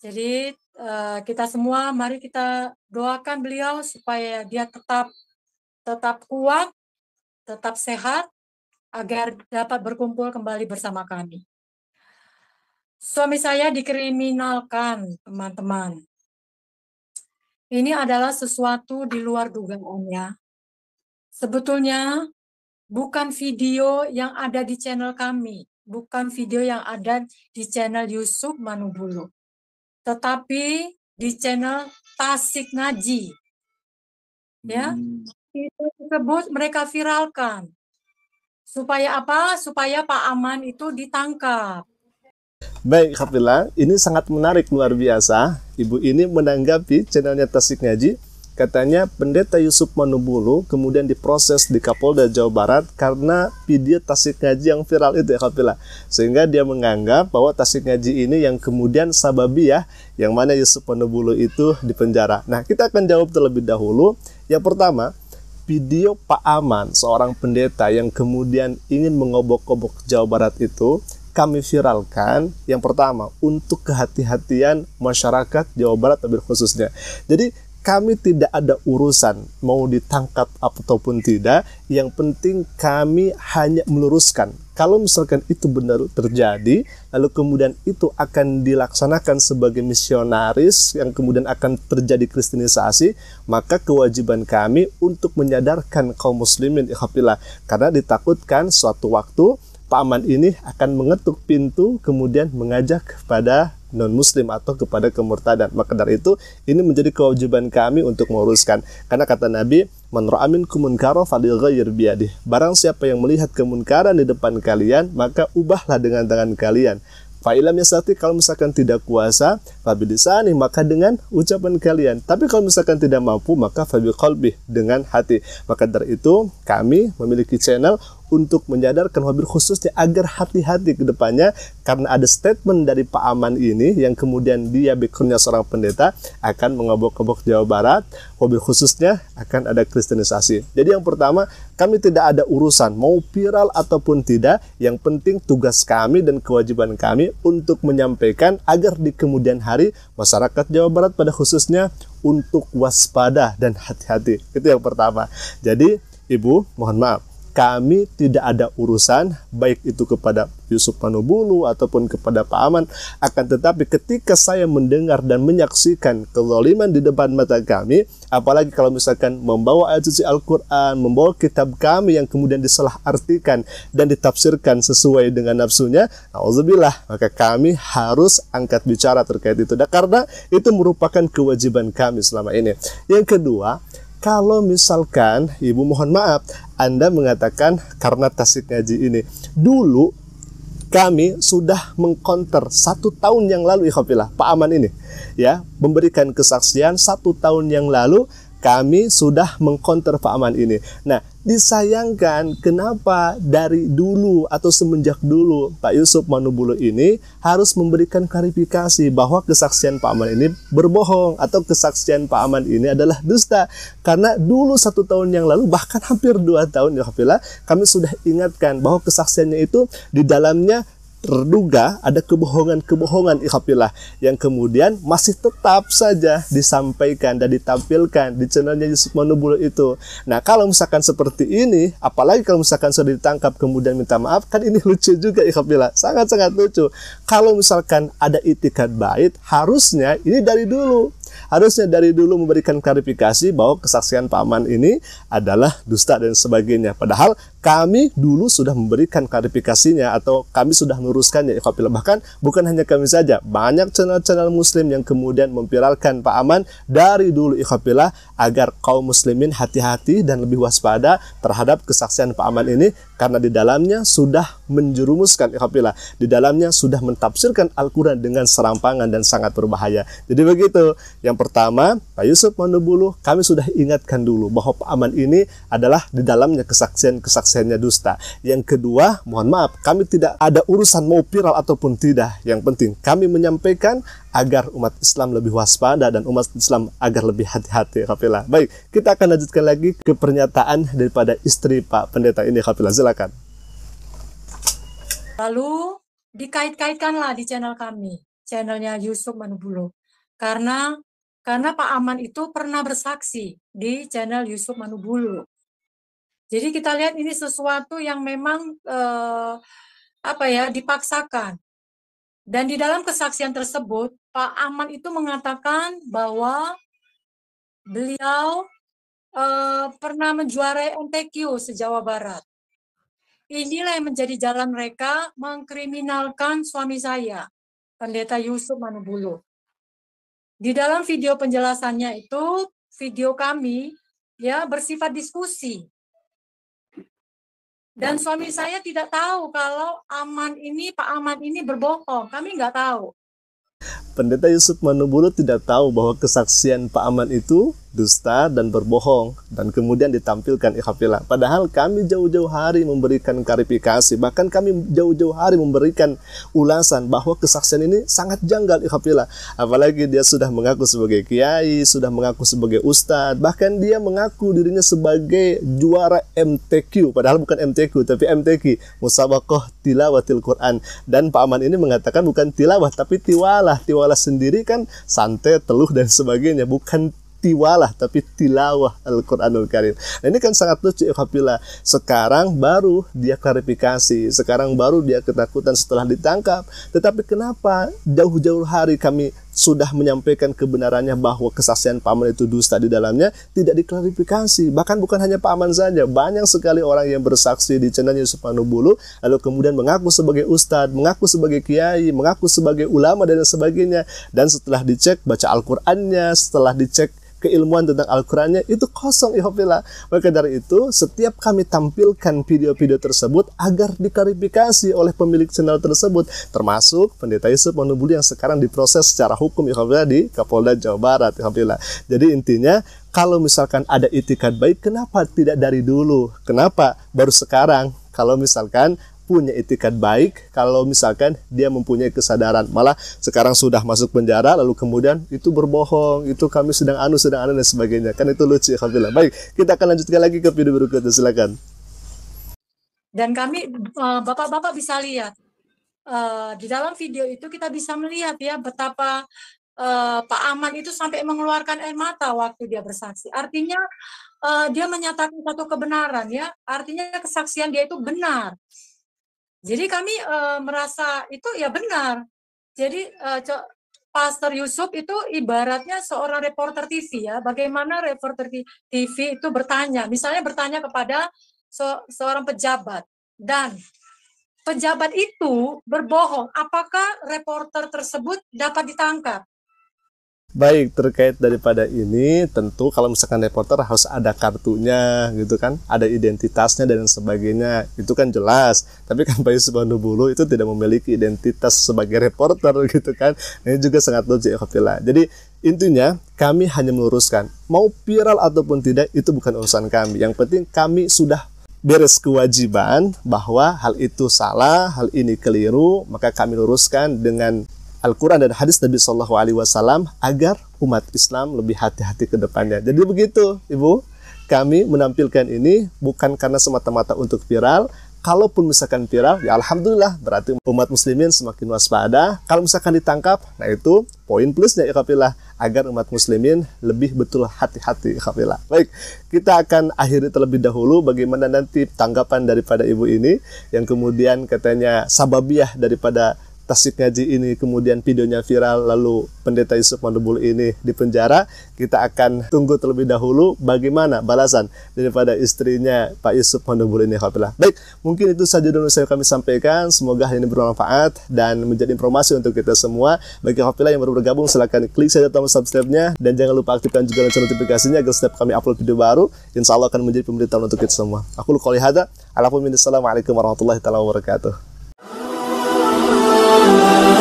Jadi eh, kita semua mari kita doakan beliau supaya dia tetap tetap kuat, tetap sehat agar dapat berkumpul kembali bersama kami. Suami saya dikriminalkan, teman-teman. Ini adalah sesuatu di luar dugaannya. Sebetulnya bukan video yang ada di channel kami, bukan video yang ada di channel Yusuf Manubulu tetapi di channel Tasik Ngaji. Ya, hmm. itu tersebut mereka viralkan. Supaya apa? Supaya Pak Aman itu ditangkap. Baik, Kapila, ini sangat menarik luar biasa. Ibu ini menanggapi channelnya Tasik Ngaji Katanya pendeta Yusuf Manubulu kemudian diproses di Kapolda Jawa Barat karena video tasik ngaji yang viral itu ya Kapila. Sehingga dia menganggap bahwa tasik ngaji ini yang kemudian sababi ya yang mana Yusuf Manubulu itu dipenjara. Nah kita akan jawab terlebih dahulu. Yang pertama, video Pak Aman, seorang pendeta yang kemudian ingin mengobok-obok Jawa Barat itu, kami viralkan yang pertama untuk kehati-hatian masyarakat Jawa Barat lebih khususnya. Jadi kami tidak ada urusan mau ditangkap ataupun tidak. Yang penting kami hanya meluruskan. Kalau misalkan itu benar terjadi, lalu kemudian itu akan dilaksanakan sebagai misionaris yang kemudian akan terjadi kristenisasi, maka kewajiban kami untuk menyadarkan kaum muslimin ikhafillah. Karena ditakutkan suatu waktu paman ini akan mengetuk pintu kemudian mengajak kepada non muslim atau kepada kemurtadan maka dari itu ini menjadi kewajiban kami untuk menguruskan karena kata Nabi man ra'a minkum fadil falyughayyir biadih barang siapa yang melihat kemunkaran di depan kalian maka ubahlah dengan tangan kalian Fa'ilam yasati kalau misalkan tidak kuasa, fabilisani maka dengan ucapan kalian. Tapi kalau misalkan tidak mampu, maka kolbi dengan hati. Maka dari itu, kami memiliki channel untuk menyadarkan hobi khususnya agar hati-hati ke depannya karena ada statement dari Pak Aman ini yang kemudian dia backgroundnya seorang pendeta akan mengobok-obok Jawa Barat hobi khususnya akan ada kristenisasi jadi yang pertama kami tidak ada urusan mau viral ataupun tidak yang penting tugas kami dan kewajiban kami untuk menyampaikan agar di kemudian hari masyarakat Jawa Barat pada khususnya untuk waspada dan hati-hati itu yang pertama jadi Ibu, mohon maaf kami tidak ada urusan baik itu kepada Yusuf Manubulu ataupun kepada Pak Aman akan tetapi ketika saya mendengar dan menyaksikan kezaliman di depan mata kami apalagi kalau misalkan membawa ayat suci Al-Qur'an membawa kitab kami yang kemudian disalahartikan dan ditafsirkan sesuai dengan nafsunya auzubillah maka kami harus angkat bicara terkait itu dan karena itu merupakan kewajiban kami selama ini yang kedua kalau misalkan, Ibu mohon maaf, Anda mengatakan karena tasit ngaji ini. Dulu kami sudah mengkonter satu tahun yang lalu ikhwatillah ya Pak Aman ini ya memberikan kesaksian satu tahun yang lalu kami sudah mengkonter Pak Aman ini. Nah, disayangkan kenapa dari dulu atau semenjak dulu Pak Yusuf Manubulu ini harus memberikan klarifikasi bahwa kesaksian Pak Aman ini berbohong atau kesaksian Pak Aman ini adalah dusta karena dulu satu tahun yang lalu bahkan hampir dua tahun ya kami sudah ingatkan bahwa kesaksiannya itu di dalamnya terduga ada kebohongan-kebohongan ikhafillah yang kemudian masih tetap saja disampaikan dan ditampilkan di channelnya Yusuf Manubul itu. Nah kalau misalkan seperti ini, apalagi kalau misalkan sudah ditangkap kemudian minta maaf, kan ini lucu juga ikhafillah, sangat-sangat lucu. Kalau misalkan ada itikad bait, harusnya ini dari dulu harusnya dari dulu memberikan klarifikasi bahwa kesaksian paman ini adalah dusta dan sebagainya. Padahal kami dulu sudah memberikan klarifikasinya atau kami sudah meluruskannya ikhafilah ya, Bahkan bukan hanya kami saja, banyak channel-channel muslim yang kemudian memviralkan Pak Aman dari dulu ikhafilah ya, agar kaum muslimin hati-hati dan lebih waspada terhadap kesaksian Pak Aman ini karena di dalamnya sudah menjerumuskan ikhafilah ya, di dalamnya sudah mentafsirkan Al-Quran dengan serampangan dan sangat berbahaya. Jadi begitu, yang pertama Pak Yusuf Manubulu, kami sudah ingatkan dulu bahwa Pak Aman ini adalah di dalamnya kesaksian-kesaksian aksennya dusta. Yang kedua, mohon maaf, kami tidak ada urusan mau viral ataupun tidak. Yang penting kami menyampaikan agar umat Islam lebih waspada dan umat Islam agar lebih hati-hati kafilah. Baik, kita akan lanjutkan lagi ke pernyataan daripada istri Pak Pendeta ini Kapila. Silakan. Lalu dikait-kaitkanlah di channel kami, channelnya Yusuf Manubulo. Karena karena Pak Aman itu pernah bersaksi di channel Yusuf Manubulu jadi kita lihat ini sesuatu yang memang eh, apa ya dipaksakan. Dan di dalam kesaksian tersebut, Pak Aman itu mengatakan bahwa beliau eh, pernah menjuarai MTQ se-Jawa Barat. Inilah yang menjadi jalan mereka mengkriminalkan suami saya, Pendeta Yusuf Manubulu. Di dalam video penjelasannya itu, video kami ya bersifat diskusi dan suami saya tidak tahu kalau Aman ini, Pak Aman ini berbohong. Kami nggak tahu. Pendeta Yusuf Manubulu tidak tahu bahwa kesaksian Pak Aman itu dusta dan berbohong dan kemudian ditampilkan ikhafila Padahal kami jauh-jauh hari memberikan klarifikasi, bahkan kami jauh-jauh hari memberikan ulasan bahwa kesaksian ini sangat janggal ikhafila Apalagi dia sudah mengaku sebagai kiai, sudah mengaku sebagai ustadz, bahkan dia mengaku dirinya sebagai juara MTQ, padahal bukan MTQ tapi MTQ, Musabakoh Tilawatil Quran. Dan Pak Aman ini mengatakan bukan tilawah tapi tiwalah, tiwalah sendiri kan santai teluh dan sebagainya, bukan tiwalah tapi tilawah Al-Quranul Karim. Nah, ini kan sangat lucu apabila ya, sekarang baru dia klarifikasi, sekarang baru dia ketakutan setelah ditangkap. Tetapi kenapa jauh-jauh hari kami sudah menyampaikan kebenarannya bahwa kesaksian paman itu dusta di dalamnya tidak diklarifikasi. Bahkan bukan hanya paman saja, banyak sekali orang yang bersaksi di channel Yusuf Manubulu lalu kemudian mengaku sebagai ustadz, mengaku sebagai kiai, mengaku sebagai ulama dan sebagainya. Dan setelah dicek baca Al-Qur'annya, setelah dicek keilmuan tentang Al-Qurannya itu kosong ya Yopila. Maka dari itu setiap kami tampilkan video-video tersebut agar diklarifikasi oleh pemilik channel tersebut termasuk pendeta Yusuf Manubuli yang sekarang diproses secara hukum ya Yopila di Kapolda Jawa Barat ya Yopila. Jadi intinya kalau misalkan ada itikad baik kenapa tidak dari dulu? Kenapa baru sekarang? Kalau misalkan punya etikat baik kalau misalkan dia mempunyai kesadaran. Malah sekarang sudah masuk penjara lalu kemudian itu berbohong, itu kami sedang anu, sedang anu dan sebagainya. Kan itu lucu, alhamdulillah. Baik, kita akan lanjutkan lagi ke video berikutnya, silakan. Dan kami eh, Bapak-bapak bisa lihat eh, di dalam video itu kita bisa melihat ya betapa uh, Pak Ahmad itu sampai mengeluarkan air mata waktu dia bersaksi. Artinya dia menyatakan satu kebenaran ya. Artinya kesaksian dia itu benar. Jadi kami e, merasa itu ya benar. Jadi e, Pastor Yusuf itu ibaratnya seorang reporter TV ya. Bagaimana reporter TV itu bertanya, misalnya bertanya kepada se seorang pejabat dan pejabat itu berbohong, apakah reporter tersebut dapat ditangkap? Baik, terkait daripada ini, tentu kalau misalkan reporter harus ada kartunya gitu kan, ada identitasnya dan sebagainya, itu kan jelas. Tapi kan Bayu Subhanubulu itu tidak memiliki identitas sebagai reporter gitu kan, ini juga sangat lucu ya Jadi intinya kami hanya meluruskan, mau viral ataupun tidak itu bukan urusan kami, yang penting kami sudah beres kewajiban bahwa hal itu salah, hal ini keliru, maka kami luruskan dengan Al-Quran dan hadis Nabi Sallallahu Alaihi Wasallam agar umat Islam lebih hati-hati ke depannya. Jadi begitu, Ibu. Kami menampilkan ini bukan karena semata-mata untuk viral, kalaupun misalkan viral, ya alhamdulillah berarti umat muslimin semakin waspada. Kalau misalkan ditangkap, nah itu poin plusnya ya kapilah. agar umat muslimin lebih betul hati-hati ya kapilah. Baik, kita akan akhiri terlebih dahulu bagaimana nanti tanggapan daripada ibu ini yang kemudian katanya sababiah daripada tasik ngaji ini kemudian videonya viral lalu pendeta Yusuf Mandebul ini di penjara kita akan tunggu terlebih dahulu bagaimana balasan daripada istrinya Pak Yusuf Mandebul ini Alhamdulillah baik mungkin itu saja dulu saya kami sampaikan semoga ini bermanfaat dan menjadi informasi untuk kita semua bagi Alhamdulillah yang baru bergabung silahkan klik saja tombol subscribe-nya dan jangan lupa aktifkan juga lonceng notifikasinya agar setiap kami upload video baru insya Allah akan menjadi pemberitahuan untuk kita semua aku lupa hada Alhamdulillah Assalamualaikum warahmatullahi wabarakatuh love.